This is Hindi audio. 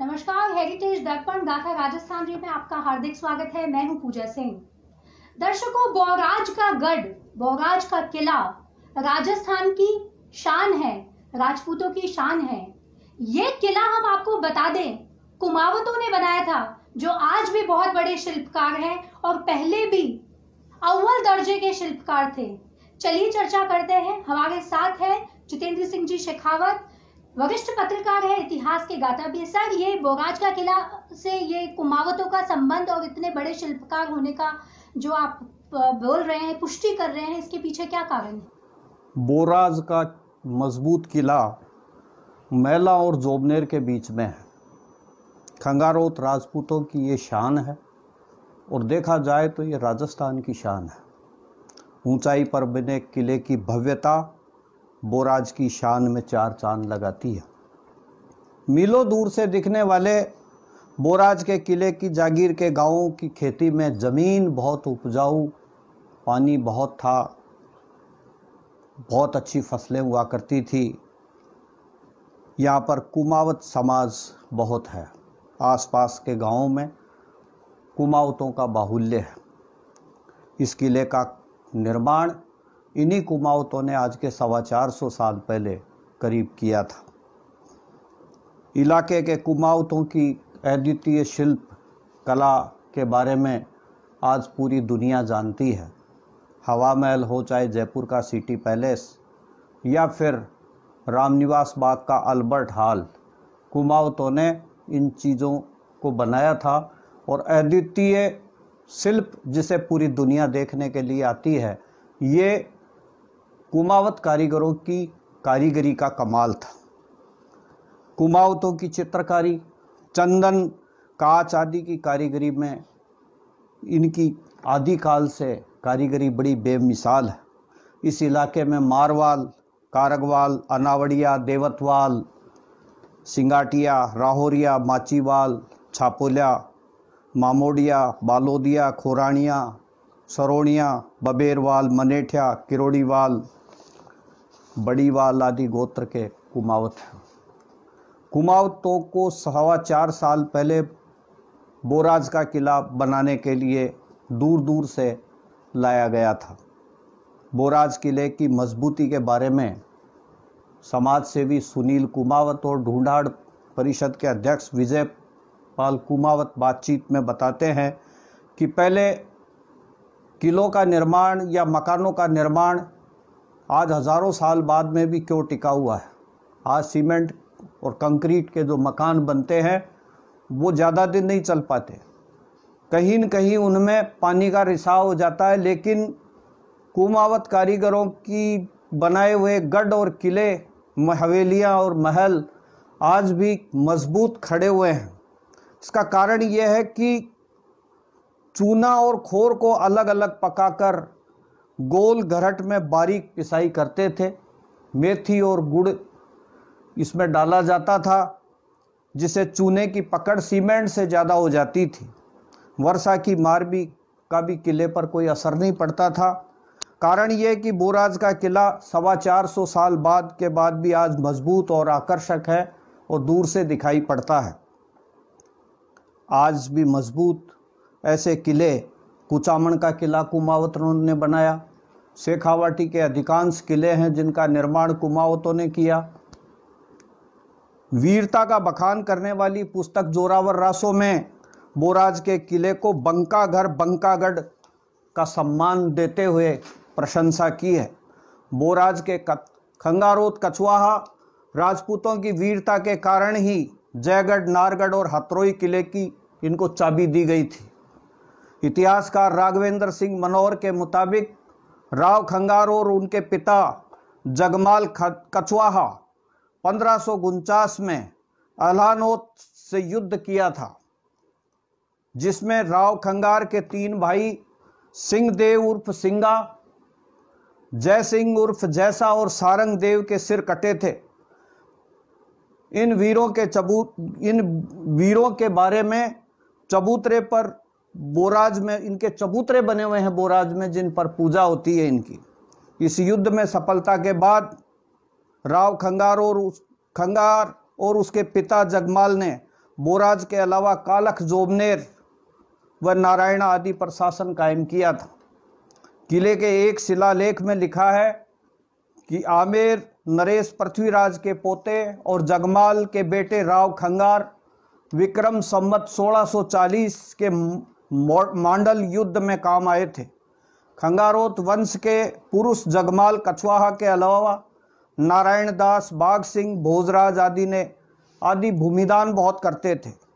नमस्कार हेरिटेज दर्पण गाथा राजस्थान जी में आपका हार्दिक स्वागत है मैं हूं पूजा सिंह दर्शकों बौराज का गढ़ बौराज का किला राजस्थान की शान है राजपूतों की शान है ये किला हम आपको बता दें कुमावतों ने बनाया था जो आज भी बहुत बड़े शिल्पकार हैं और पहले भी अव्वल दर्जे के शिल्पकार थे चलिए चर्चा करते हैं हमारे साथ है जितेंद्र सिंह जी शेखावत वरिष्ठ पत्रकार है इतिहास के गाता भी सर ये बोगाज का किला से ये कुमावतों का संबंध और इतने बड़े शिल्पकार होने का जो आप बोल रहे हैं पुष्टि कर रहे हैं इसके पीछे क्या कारण है बोराज का मजबूत किला मैला और जोबनेर के बीच में है खंगारोत राजपूतों की ये शान है और देखा जाए तो ये राजस्थान की शान है ऊंचाई पर बने किले की भव्यता बोराज की शान में चार चांद लगाती है मीलों दूर से दिखने वाले बोराज के किले की जागीर के गांवों की खेती में ज़मीन बहुत उपजाऊ पानी बहुत था बहुत अच्छी फसलें हुआ करती थी यहाँ पर कुमावत समाज बहुत है आसपास के गांवों में कुमावतों का बाहुल्य है इस किले का निर्माण इन्हीं कुमावतों ने आज के सवा चार सौ साल पहले करीब किया था इलाके के कुमावतों की अद्वितीय शिल्प कला के बारे में आज पूरी दुनिया जानती है हवा महल हो चाहे जयपुर का सिटी पैलेस या फिर रामनिवास बाग का अल्बर्ट हॉल कुमावतों ने इन चीज़ों को बनाया था और अद्वितीय शिल्प जिसे पूरी दुनिया देखने के लिए आती है ये कुमावत कारीगरों की कारीगरी का कमाल था कुमावतों की चित्रकारी चंदन काच आदि की कारीगरी में इनकी आदिकाल से कारीगरी बड़ी बेमिसाल है इस इलाके में मारवाल कारगवाल अनावड़िया देवतवाल सिंगाटिया राहोरिया माचीवाल छापोलिया मामोडिया बालोदिया खोरानिया सरोणिया बबेरवाल मनेठिया किरोड़ीवाल बड़ीवाल आदि गोत्र के कुमावत हैं कुमावतों को सवा चार साल पहले बोराज का किला बनाने के लिए दूर दूर से लाया गया था बोराज किले की मजबूती के बारे में समाज सेवी सुनील कुमावत और ढूंढाड़ परिषद के अध्यक्ष विजय पाल कुमावत बातचीत में बताते हैं कि पहले किलों का निर्माण या मकानों का निर्माण आज हज़ारों साल बाद में भी क्यों टिका हुआ है आज सीमेंट और कंक्रीट के जो मकान बनते हैं वो ज़्यादा दिन नहीं चल पाते कहीं न कहीं उनमें पानी का रिसाव हो जाता है लेकिन कुमावत कारीगरों की बनाए हुए गढ़ और किले हवेलियाँ और महल आज भी मजबूत खड़े हुए हैं इसका कारण यह है कि चूना और खोर को अलग अलग पकाकर गोल घरट में बारीक पिसाई करते थे मेथी और गुड़ इसमें डाला जाता था जिसे चूने की पकड़ सीमेंट से ज़्यादा हो जाती थी वर्षा की मार भी का भी किले पर कोई असर नहीं पड़ता था कारण यह कि बोराज का किला सवा चार सौ साल बाद के बाद भी आज मजबूत और आकर्षक है और दूर से दिखाई पड़ता है आज भी मजबूत ऐसे किले कुचामण का किला कुमावतों ने बनाया शेखावाटी के अधिकांश किले हैं जिनका निर्माण कुमावतों ने किया वीरता का बखान करने वाली पुस्तक जोरावर रासो में बोराज के किले को बंकाघर बंकागढ़ का सम्मान देते हुए प्रशंसा की है बोराज के खंगारोत कछुआहा राजपूतों की वीरता के कारण ही जयगढ़ नारगढ़ और हथरोई किले की इनको चाबी दी गई थी इतिहासकार राघवेंद्र सिंह मनोहर के मुताबिक राव खंगार और उनके पिता जगमाल कछवाहा पंद्रह में अल्हानोत से युद्ध किया था जिसमें राव खंगार के तीन भाई सिंह देव उर्फ सिंगा जय सिंह उर्फ जैसा और सारंग देव के सिर कटे थे इन वीरों के चबूत इन वीरों के बारे में चबूतरे पर बोराज में इनके चबूतरे बने हुए हैं बोराज में जिन पर पूजा होती है इनकी इस युद्ध में सफलता के बाद राव खंगार और उस खंगार और उसके पिता जगमाल ने बोराज के अलावा कालख जोबनेर व नारायण आदि पर शासन कायम किया था किले के एक शिलालेख में लिखा है कि आमेर नरेश पृथ्वीराज के पोते और जगमाल के बेटे राव खंगार विक्रम संवत 1640 के मांडल युद्ध में काम आए थे खंगारोत वंश के पुरुष जगमाल कछवाहा के अलावा नारायण दास बाघ सिंह भोजराज आदि ने आदि भूमिदान बहुत करते थे